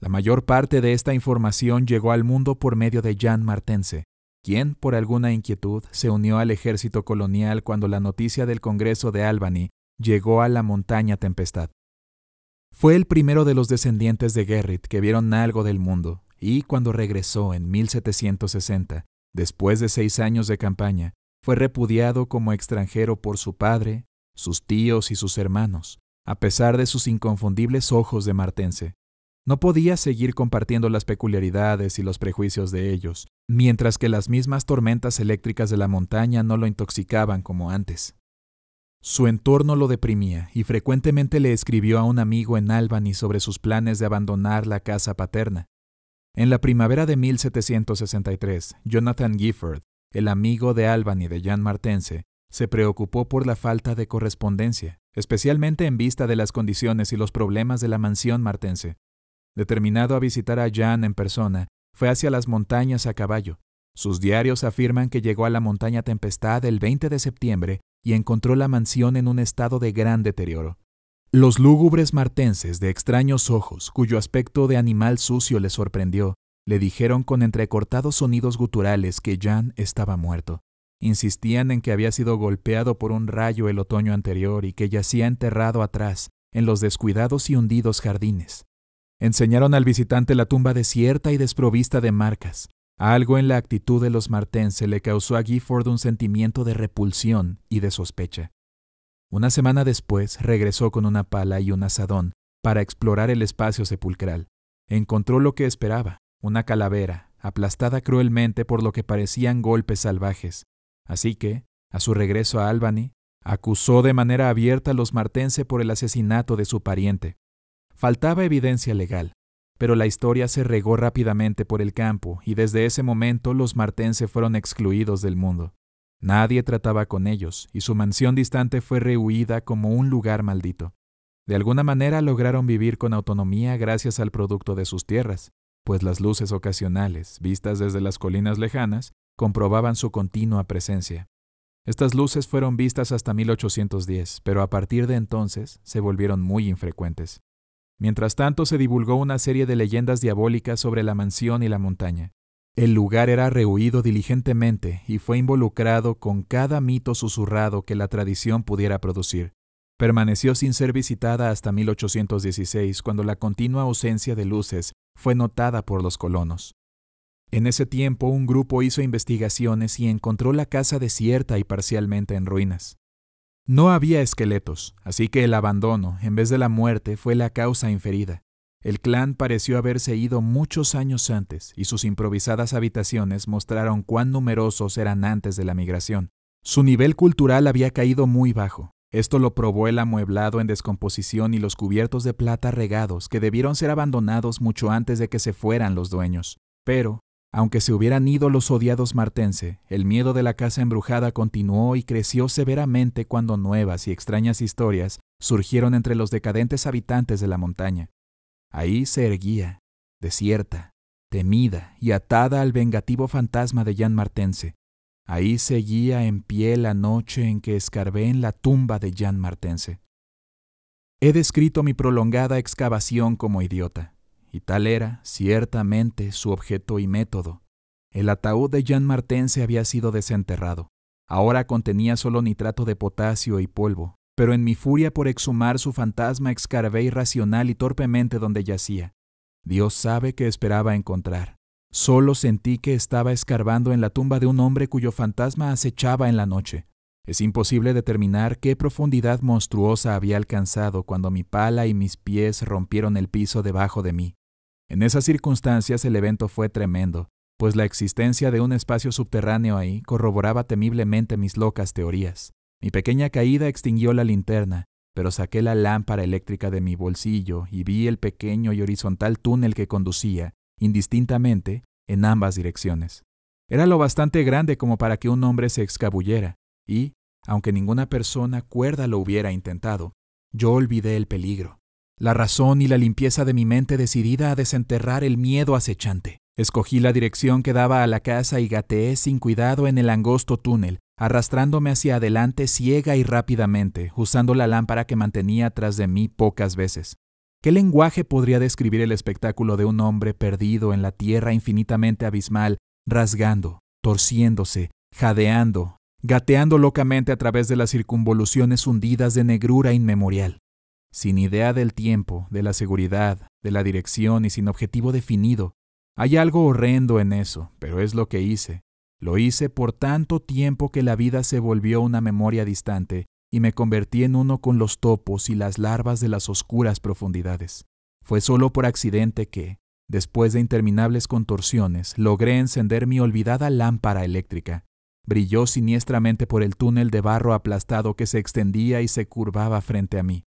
La mayor parte de esta información llegó al mundo por medio de Jan Martense, quien, por alguna inquietud, se unió al ejército colonial cuando la noticia del Congreso de Albany llegó a la montaña Tempestad. Fue el primero de los descendientes de Gerrit que vieron algo del mundo, y cuando regresó en 1760, después de seis años de campaña, fue repudiado como extranjero por su padre, sus tíos y sus hermanos, a pesar de sus inconfundibles ojos de martense. No podía seguir compartiendo las peculiaridades y los prejuicios de ellos, mientras que las mismas tormentas eléctricas de la montaña no lo intoxicaban como antes. Su entorno lo deprimía y frecuentemente le escribió a un amigo en Albany sobre sus planes de abandonar la casa paterna. En la primavera de 1763, Jonathan Gifford, el amigo de Albany de Jan Martense, se preocupó por la falta de correspondencia, especialmente en vista de las condiciones y los problemas de la mansión martense. Determinado a visitar a Jan en persona, fue hacia las montañas a caballo. Sus diarios afirman que llegó a la montaña Tempestad el 20 de septiembre y encontró la mansión en un estado de gran deterioro. Los lúgubres martenses de extraños ojos, cuyo aspecto de animal sucio le sorprendió, le dijeron con entrecortados sonidos guturales que Jan estaba muerto. Insistían en que había sido golpeado por un rayo el otoño anterior y que yacía enterrado atrás, en los descuidados y hundidos jardines. Enseñaron al visitante la tumba desierta y desprovista de marcas. Algo en la actitud de los martense le causó a Gifford un sentimiento de repulsión y de sospecha. Una semana después regresó con una pala y un asadón para explorar el espacio sepulcral. Encontró lo que esperaba, una calavera, aplastada cruelmente por lo que parecían golpes salvajes. Así que, a su regreso a Albany, acusó de manera abierta a los martense por el asesinato de su pariente. Faltaba evidencia legal, pero la historia se regó rápidamente por el campo y desde ese momento los martense fueron excluidos del mundo. Nadie trataba con ellos y su mansión distante fue rehuida como un lugar maldito. De alguna manera lograron vivir con autonomía gracias al producto de sus tierras, pues las luces ocasionales, vistas desde las colinas lejanas, comprobaban su continua presencia. Estas luces fueron vistas hasta 1810, pero a partir de entonces se volvieron muy infrecuentes. Mientras tanto se divulgó una serie de leyendas diabólicas sobre la mansión y la montaña. El lugar era rehuido diligentemente y fue involucrado con cada mito susurrado que la tradición pudiera producir. Permaneció sin ser visitada hasta 1816, cuando la continua ausencia de luces fue notada por los colonos. En ese tiempo un grupo hizo investigaciones y encontró la casa desierta y parcialmente en ruinas. No había esqueletos, así que el abandono, en vez de la muerte, fue la causa inferida. El clan pareció haberse ido muchos años antes, y sus improvisadas habitaciones mostraron cuán numerosos eran antes de la migración. Su nivel cultural había caído muy bajo. Esto lo probó el amueblado en descomposición y los cubiertos de plata regados que debieron ser abandonados mucho antes de que se fueran los dueños. Pero, aunque se hubieran ido los odiados Martense, el miedo de la casa embrujada continuó y creció severamente cuando nuevas y extrañas historias surgieron entre los decadentes habitantes de la montaña. Ahí se erguía, desierta, temida y atada al vengativo fantasma de Jan Martense. Ahí seguía en pie la noche en que escarbé en la tumba de Jan Martense. He descrito mi prolongada excavación como idiota y tal era, ciertamente, su objeto y método. El ataúd de Jean se había sido desenterrado. Ahora contenía solo nitrato de potasio y polvo, pero en mi furia por exhumar su fantasma escarbé irracional y torpemente donde yacía. Dios sabe que esperaba encontrar. Solo sentí que estaba escarbando en la tumba de un hombre cuyo fantasma acechaba en la noche. Es imposible determinar qué profundidad monstruosa había alcanzado cuando mi pala y mis pies rompieron el piso debajo de mí. En esas circunstancias el evento fue tremendo, pues la existencia de un espacio subterráneo ahí corroboraba temiblemente mis locas teorías. Mi pequeña caída extinguió la linterna, pero saqué la lámpara eléctrica de mi bolsillo y vi el pequeño y horizontal túnel que conducía, indistintamente, en ambas direcciones. Era lo bastante grande como para que un hombre se escabullera, y, aunque ninguna persona cuerda lo hubiera intentado, yo olvidé el peligro la razón y la limpieza de mi mente decidida a desenterrar el miedo acechante. Escogí la dirección que daba a la casa y gateé sin cuidado en el angosto túnel, arrastrándome hacia adelante ciega y rápidamente, usando la lámpara que mantenía tras de mí pocas veces. ¿Qué lenguaje podría describir el espectáculo de un hombre perdido en la tierra infinitamente abismal, rasgando, torciéndose, jadeando, gateando locamente a través de las circunvoluciones hundidas de negrura inmemorial? sin idea del tiempo, de la seguridad, de la dirección y sin objetivo definido. Hay algo horrendo en eso, pero es lo que hice. Lo hice por tanto tiempo que la vida se volvió una memoria distante y me convertí en uno con los topos y las larvas de las oscuras profundidades. Fue solo por accidente que, después de interminables contorsiones, logré encender mi olvidada lámpara eléctrica. Brilló siniestramente por el túnel de barro aplastado que se extendía y se curvaba frente a mí.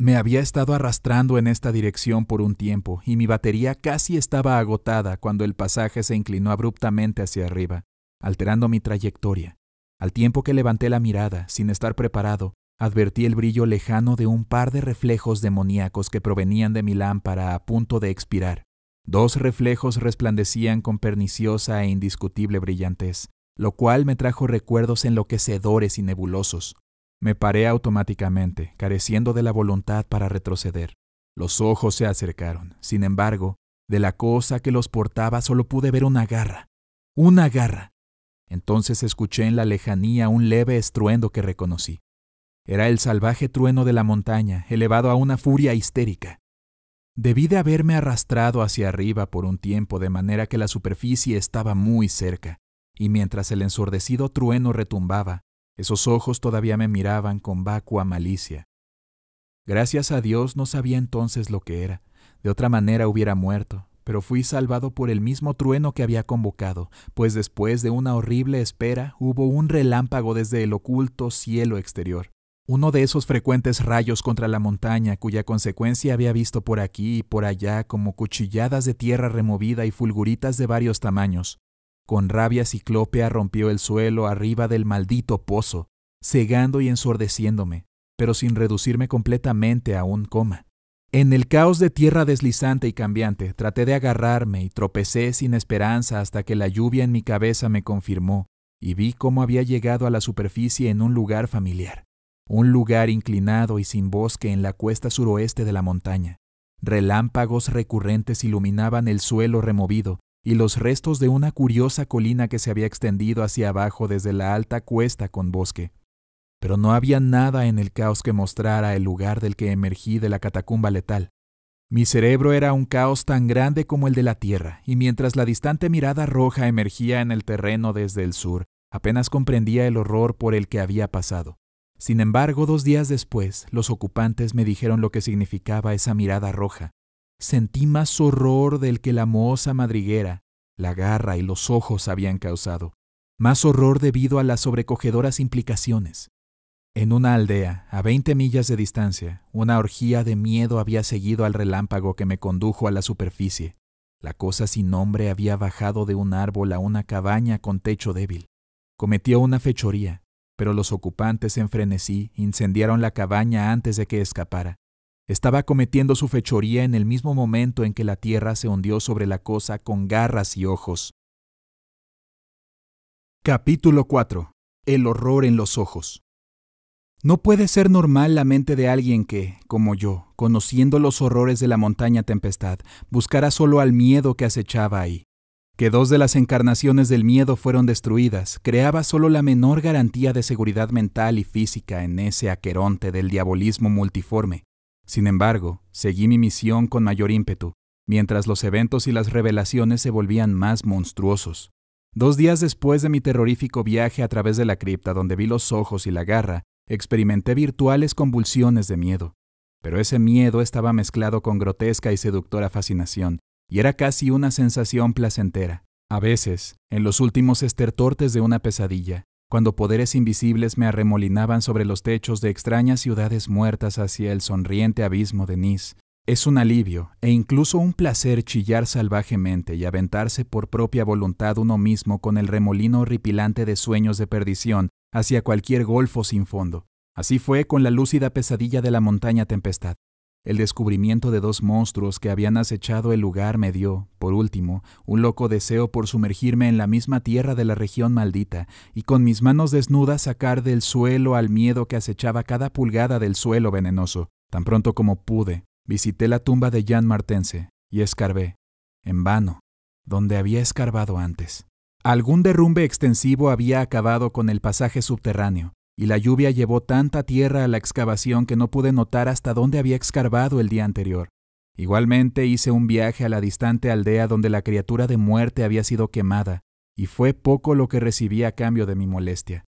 Me había estado arrastrando en esta dirección por un tiempo y mi batería casi estaba agotada cuando el pasaje se inclinó abruptamente hacia arriba, alterando mi trayectoria. Al tiempo que levanté la mirada, sin estar preparado, advertí el brillo lejano de un par de reflejos demoníacos que provenían de mi lámpara a punto de expirar. Dos reflejos resplandecían con perniciosa e indiscutible brillantez, lo cual me trajo recuerdos enloquecedores y nebulosos. Me paré automáticamente, careciendo de la voluntad para retroceder. Los ojos se acercaron. Sin embargo, de la cosa que los portaba solo pude ver una garra. Una garra. Entonces escuché en la lejanía un leve estruendo que reconocí. Era el salvaje trueno de la montaña, elevado a una furia histérica. Debí de haberme arrastrado hacia arriba por un tiempo de manera que la superficie estaba muy cerca, y mientras el ensordecido trueno retumbaba, esos ojos todavía me miraban con vacua malicia. Gracias a Dios no sabía entonces lo que era, de otra manera hubiera muerto, pero fui salvado por el mismo trueno que había convocado, pues después de una horrible espera hubo un relámpago desde el oculto cielo exterior. Uno de esos frecuentes rayos contra la montaña cuya consecuencia había visto por aquí y por allá como cuchilladas de tierra removida y fulguritas de varios tamaños. Con rabia ciclópea rompió el suelo arriba del maldito pozo, cegando y ensordeciéndome, pero sin reducirme completamente a un coma. En el caos de tierra deslizante y cambiante, traté de agarrarme y tropecé sin esperanza hasta que la lluvia en mi cabeza me confirmó y vi cómo había llegado a la superficie en un lugar familiar, un lugar inclinado y sin bosque en la cuesta suroeste de la montaña. Relámpagos recurrentes iluminaban el suelo removido y los restos de una curiosa colina que se había extendido hacia abajo desde la alta cuesta con bosque. Pero no había nada en el caos que mostrara el lugar del que emergí de la catacumba letal. Mi cerebro era un caos tan grande como el de la Tierra, y mientras la distante mirada roja emergía en el terreno desde el sur, apenas comprendía el horror por el que había pasado. Sin embargo, dos días después, los ocupantes me dijeron lo que significaba esa mirada roja, sentí más horror del que la mohosa madriguera, la garra y los ojos habían causado, más horror debido a las sobrecogedoras implicaciones. En una aldea, a 20 millas de distancia, una orgía de miedo había seguido al relámpago que me condujo a la superficie. La cosa sin nombre había bajado de un árbol a una cabaña con techo débil. Cometió una fechoría, pero los ocupantes en incendiaron la cabaña antes de que escapara. Estaba cometiendo su fechoría en el mismo momento en que la tierra se hundió sobre la cosa con garras y ojos. Capítulo 4. El horror en los ojos. No puede ser normal la mente de alguien que, como yo, conociendo los horrores de la montaña tempestad, buscara solo al miedo que acechaba ahí. Que dos de las encarnaciones del miedo fueron destruidas, creaba solo la menor garantía de seguridad mental y física en ese aqueronte del diabolismo multiforme, sin embargo, seguí mi misión con mayor ímpetu, mientras los eventos y las revelaciones se volvían más monstruosos. Dos días después de mi terrorífico viaje a través de la cripta donde vi los ojos y la garra, experimenté virtuales convulsiones de miedo. Pero ese miedo estaba mezclado con grotesca y seductora fascinación, y era casi una sensación placentera. A veces, en los últimos estertortes de una pesadilla, cuando poderes invisibles me arremolinaban sobre los techos de extrañas ciudades muertas hacia el sonriente abismo de Nice. Es un alivio e incluso un placer chillar salvajemente y aventarse por propia voluntad uno mismo con el remolino horripilante de sueños de perdición hacia cualquier golfo sin fondo. Así fue con la lúcida pesadilla de la montaña tempestad. El descubrimiento de dos monstruos que habían acechado el lugar me dio, por último, un loco deseo por sumergirme en la misma tierra de la región maldita y con mis manos desnudas sacar del suelo al miedo que acechaba cada pulgada del suelo venenoso. Tan pronto como pude, visité la tumba de Jan Martense y escarbé, en vano, donde había escarbado antes. Algún derrumbe extensivo había acabado con el pasaje subterráneo, y la lluvia llevó tanta tierra a la excavación que no pude notar hasta dónde había excavado el día anterior. Igualmente hice un viaje a la distante aldea donde la criatura de muerte había sido quemada, y fue poco lo que recibí a cambio de mi molestia.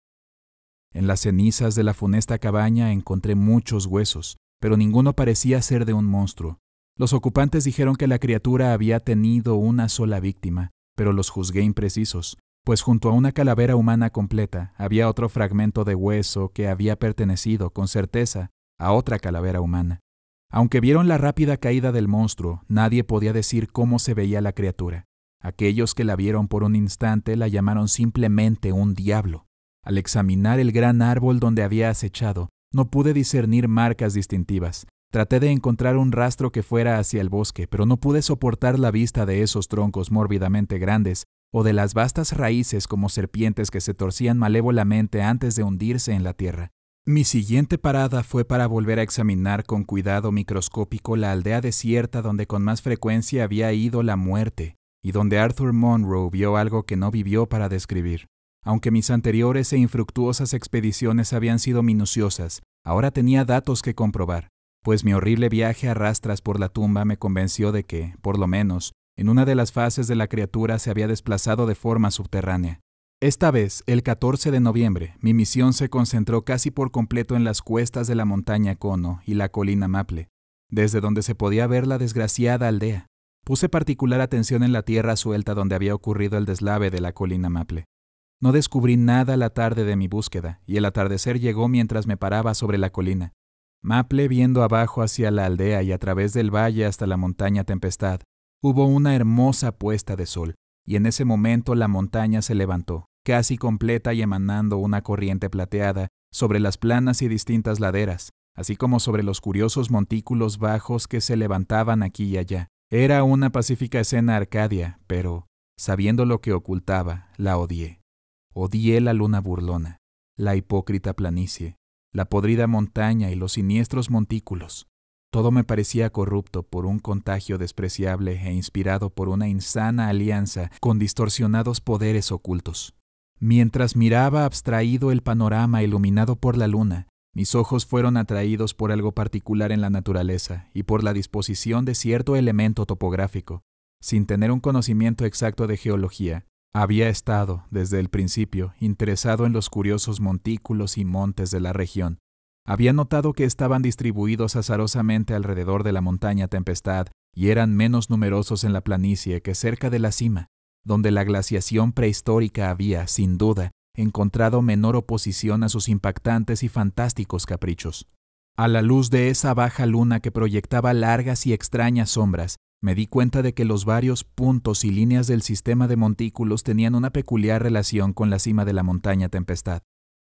En las cenizas de la funesta cabaña encontré muchos huesos, pero ninguno parecía ser de un monstruo. Los ocupantes dijeron que la criatura había tenido una sola víctima, pero los juzgué imprecisos, pues junto a una calavera humana completa había otro fragmento de hueso que había pertenecido, con certeza, a otra calavera humana. Aunque vieron la rápida caída del monstruo, nadie podía decir cómo se veía la criatura. Aquellos que la vieron por un instante la llamaron simplemente un diablo. Al examinar el gran árbol donde había acechado, no pude discernir marcas distintivas. Traté de encontrar un rastro que fuera hacia el bosque, pero no pude soportar la vista de esos troncos mórbidamente grandes o de las vastas raíces como serpientes que se torcían malévolamente antes de hundirse en la tierra. Mi siguiente parada fue para volver a examinar con cuidado microscópico la aldea desierta donde con más frecuencia había ido la muerte, y donde Arthur Monroe vio algo que no vivió para describir. Aunque mis anteriores e infructuosas expediciones habían sido minuciosas, ahora tenía datos que comprobar, pues mi horrible viaje a rastras por la tumba me convenció de que, por lo menos, en una de las fases de la criatura se había desplazado de forma subterránea. Esta vez, el 14 de noviembre, mi misión se concentró casi por completo en las cuestas de la montaña Cono y la colina Maple, desde donde se podía ver la desgraciada aldea. Puse particular atención en la tierra suelta donde había ocurrido el deslave de la colina Maple. No descubrí nada la tarde de mi búsqueda, y el atardecer llegó mientras me paraba sobre la colina. Maple viendo abajo hacia la aldea y a través del valle hasta la montaña Tempestad, Hubo una hermosa puesta de sol, y en ese momento la montaña se levantó, casi completa y emanando una corriente plateada sobre las planas y distintas laderas, así como sobre los curiosos montículos bajos que se levantaban aquí y allá. Era una pacífica escena arcadia, pero, sabiendo lo que ocultaba, la odié. Odié la luna burlona, la hipócrita planicie, la podrida montaña y los siniestros montículos. Todo me parecía corrupto por un contagio despreciable e inspirado por una insana alianza con distorsionados poderes ocultos. Mientras miraba abstraído el panorama iluminado por la luna, mis ojos fueron atraídos por algo particular en la naturaleza y por la disposición de cierto elemento topográfico. Sin tener un conocimiento exacto de geología, había estado, desde el principio, interesado en los curiosos montículos y montes de la región, había notado que estaban distribuidos azarosamente alrededor de la montaña Tempestad y eran menos numerosos en la planicie que cerca de la cima, donde la glaciación prehistórica había, sin duda, encontrado menor oposición a sus impactantes y fantásticos caprichos. A la luz de esa baja luna que proyectaba largas y extrañas sombras, me di cuenta de que los varios puntos y líneas del sistema de montículos tenían una peculiar relación con la cima de la montaña Tempestad.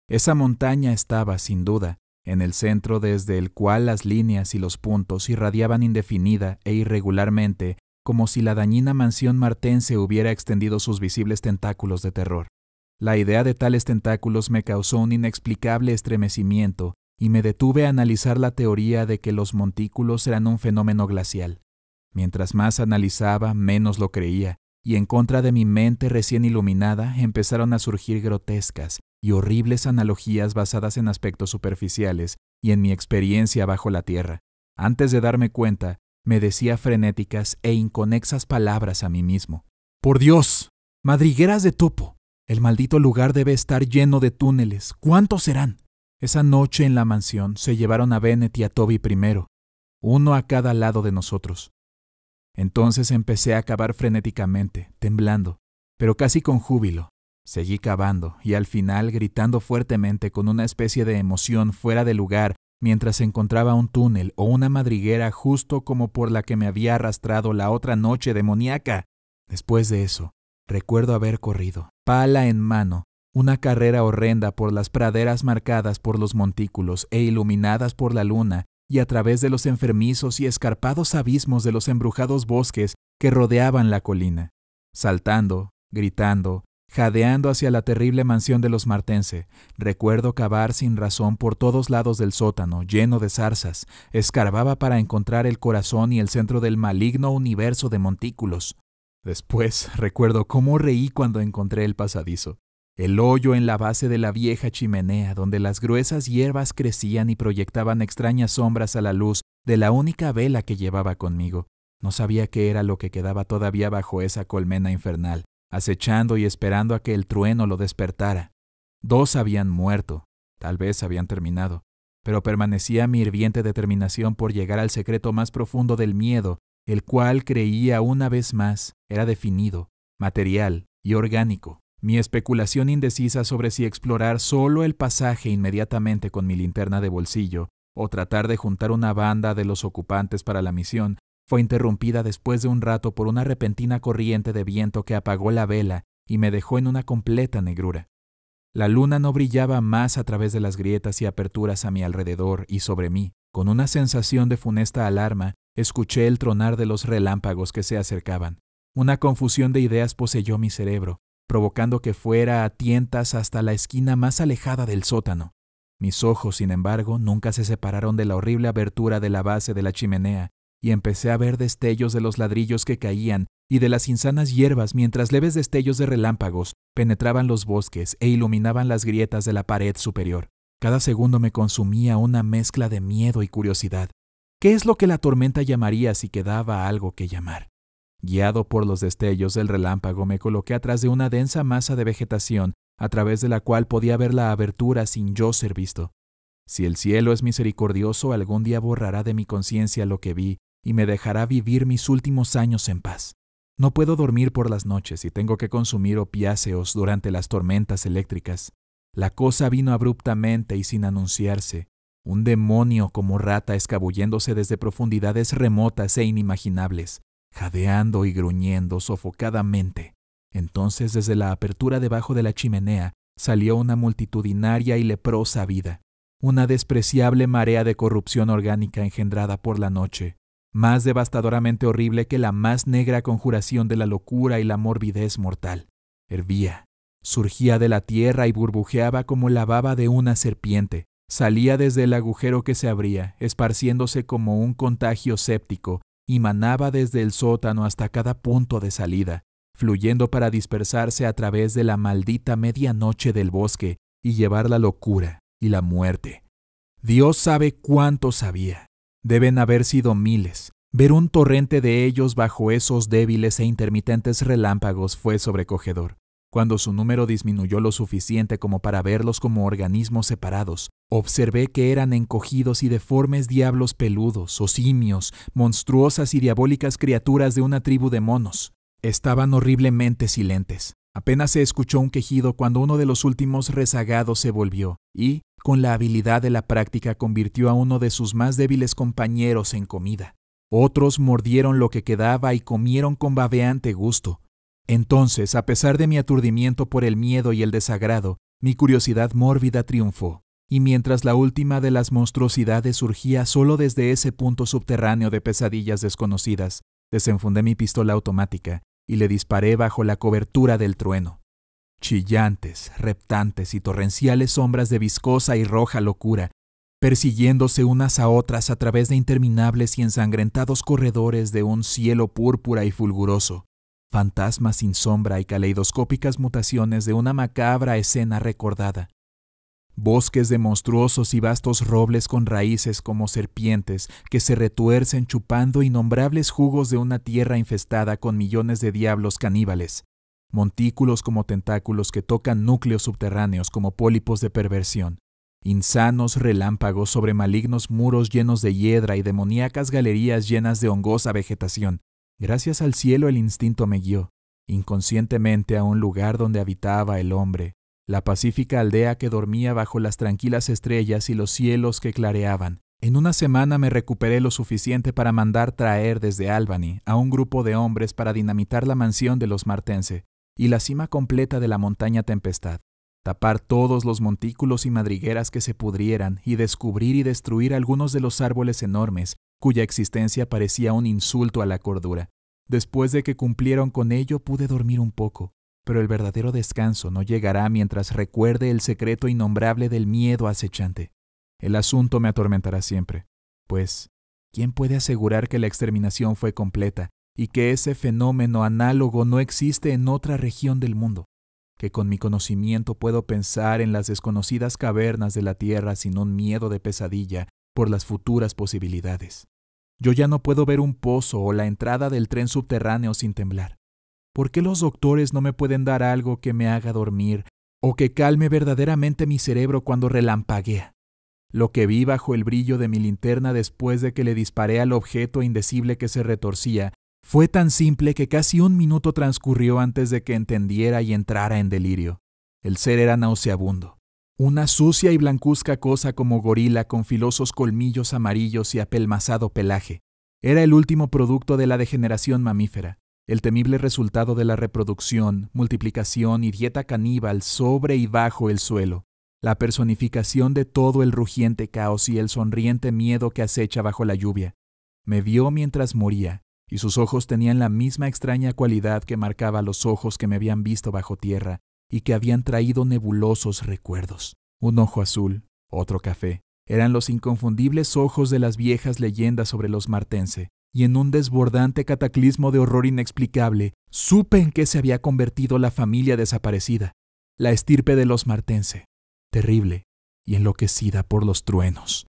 Esa montaña estaba, sin duda, en el centro desde el cual las líneas y los puntos irradiaban indefinida e irregularmente, como si la dañina mansión martense hubiera extendido sus visibles tentáculos de terror. La idea de tales tentáculos me causó un inexplicable estremecimiento, y me detuve a analizar la teoría de que los montículos eran un fenómeno glacial. Mientras más analizaba, menos lo creía, y en contra de mi mente recién iluminada empezaron a surgir grotescas, y horribles analogías basadas en aspectos superficiales y en mi experiencia bajo la tierra. Antes de darme cuenta, me decía frenéticas e inconexas palabras a mí mismo. Por Dios, madrigueras de topo. El maldito lugar debe estar lleno de túneles. ¿Cuántos serán? Esa noche en la mansión se llevaron a Bennett y a Toby primero, uno a cada lado de nosotros. Entonces empecé a acabar frenéticamente, temblando, pero casi con júbilo. Seguí cavando y al final gritando fuertemente con una especie de emoción fuera de lugar mientras encontraba un túnel o una madriguera justo como por la que me había arrastrado la otra noche demoníaca. Después de eso, recuerdo haber corrido, pala en mano, una carrera horrenda por las praderas marcadas por los montículos e iluminadas por la luna, y a través de los enfermizos y escarpados abismos de los embrujados bosques que rodeaban la colina, saltando, gritando, Jadeando hacia la terrible mansión de los Martense, recuerdo cavar sin razón por todos lados del sótano, lleno de zarzas, escarbaba para encontrar el corazón y el centro del maligno universo de montículos. Después recuerdo cómo reí cuando encontré el pasadizo, el hoyo en la base de la vieja chimenea donde las gruesas hierbas crecían y proyectaban extrañas sombras a la luz de la única vela que llevaba conmigo. No sabía qué era lo que quedaba todavía bajo esa colmena infernal acechando y esperando a que el trueno lo despertara. Dos habían muerto, tal vez habían terminado, pero permanecía mi hirviente determinación por llegar al secreto más profundo del miedo, el cual creía una vez más era definido, material y orgánico. Mi especulación indecisa sobre si explorar solo el pasaje inmediatamente con mi linterna de bolsillo o tratar de juntar una banda de los ocupantes para la misión fue interrumpida después de un rato por una repentina corriente de viento que apagó la vela y me dejó en una completa negrura. La luna no brillaba más a través de las grietas y aperturas a mi alrededor y sobre mí. Con una sensación de funesta alarma, escuché el tronar de los relámpagos que se acercaban. Una confusión de ideas poseyó mi cerebro, provocando que fuera a tientas hasta la esquina más alejada del sótano. Mis ojos, sin embargo, nunca se separaron de la horrible abertura de la base de la chimenea, y empecé a ver destellos de los ladrillos que caían y de las insanas hierbas mientras leves destellos de relámpagos penetraban los bosques e iluminaban las grietas de la pared superior. Cada segundo me consumía una mezcla de miedo y curiosidad. ¿Qué es lo que la tormenta llamaría si quedaba algo que llamar? Guiado por los destellos del relámpago me coloqué atrás de una densa masa de vegetación a través de la cual podía ver la abertura sin yo ser visto. Si el cielo es misericordioso, algún día borrará de mi conciencia lo que vi y me dejará vivir mis últimos años en paz. No puedo dormir por las noches y tengo que consumir opiáceos durante las tormentas eléctricas. La cosa vino abruptamente y sin anunciarse, un demonio como rata escabulléndose desde profundidades remotas e inimaginables, jadeando y gruñendo sofocadamente. Entonces desde la apertura debajo de la chimenea salió una multitudinaria y leprosa vida, una despreciable marea de corrupción orgánica engendrada por la noche, más devastadoramente horrible que la más negra conjuración de la locura y la morbidez mortal. Hervía, surgía de la tierra y burbujeaba como la baba de una serpiente, salía desde el agujero que se abría, esparciéndose como un contagio séptico, y manaba desde el sótano hasta cada punto de salida, fluyendo para dispersarse a través de la maldita medianoche del bosque y llevar la locura y la muerte. Dios sabe cuánto sabía. Deben haber sido miles. Ver un torrente de ellos bajo esos débiles e intermitentes relámpagos fue sobrecogedor. Cuando su número disminuyó lo suficiente como para verlos como organismos separados, observé que eran encogidos y deformes diablos peludos o simios, monstruosas y diabólicas criaturas de una tribu de monos. Estaban horriblemente silentes. Apenas se escuchó un quejido cuando uno de los últimos rezagados se volvió y, con la habilidad de la práctica convirtió a uno de sus más débiles compañeros en comida. Otros mordieron lo que quedaba y comieron con babeante gusto. Entonces, a pesar de mi aturdimiento por el miedo y el desagrado, mi curiosidad mórbida triunfó, y mientras la última de las monstruosidades surgía solo desde ese punto subterráneo de pesadillas desconocidas, desenfundé mi pistola automática y le disparé bajo la cobertura del trueno chillantes, reptantes y torrenciales sombras de viscosa y roja locura, persiguiéndose unas a otras a través de interminables y ensangrentados corredores de un cielo púrpura y fulguroso, fantasmas sin sombra y caleidoscópicas mutaciones de una macabra escena recordada. Bosques de monstruosos y vastos robles con raíces como serpientes que se retuercen chupando innombrables jugos de una tierra infestada con millones de diablos caníbales montículos como tentáculos que tocan núcleos subterráneos como pólipos de perversión, insanos relámpagos sobre malignos muros llenos de hiedra y demoníacas galerías llenas de hongosa vegetación. Gracias al cielo el instinto me guió, inconscientemente a un lugar donde habitaba el hombre, la pacífica aldea que dormía bajo las tranquilas estrellas y los cielos que clareaban. En una semana me recuperé lo suficiente para mandar traer desde Albany a un grupo de hombres para dinamitar la mansión de los Martense y la cima completa de la montaña tempestad, tapar todos los montículos y madrigueras que se pudrieran y descubrir y destruir algunos de los árboles enormes cuya existencia parecía un insulto a la cordura. Después de que cumplieron con ello pude dormir un poco, pero el verdadero descanso no llegará mientras recuerde el secreto innombrable del miedo acechante. El asunto me atormentará siempre, pues, ¿quién puede asegurar que la exterminación fue completa y que ese fenómeno análogo no existe en otra región del mundo, que con mi conocimiento puedo pensar en las desconocidas cavernas de la Tierra sin un miedo de pesadilla por las futuras posibilidades. Yo ya no puedo ver un pozo o la entrada del tren subterráneo sin temblar. ¿Por qué los doctores no me pueden dar algo que me haga dormir o que calme verdaderamente mi cerebro cuando relampaguea? Lo que vi bajo el brillo de mi linterna después de que le disparé al objeto indecible que se retorcía fue tan simple que casi un minuto transcurrió antes de que entendiera y entrara en delirio. El ser era nauseabundo. Una sucia y blancuzca cosa como gorila con filosos colmillos amarillos y apelmazado pelaje. Era el último producto de la degeneración mamífera, el temible resultado de la reproducción, multiplicación y dieta caníbal sobre y bajo el suelo, la personificación de todo el rugiente caos y el sonriente miedo que acecha bajo la lluvia. Me vio mientras moría, y sus ojos tenían la misma extraña cualidad que marcaba los ojos que me habían visto bajo tierra y que habían traído nebulosos recuerdos. Un ojo azul, otro café, eran los inconfundibles ojos de las viejas leyendas sobre los martense, y en un desbordante cataclismo de horror inexplicable, supe en qué se había convertido la familia desaparecida, la estirpe de los martense, terrible y enloquecida por los truenos.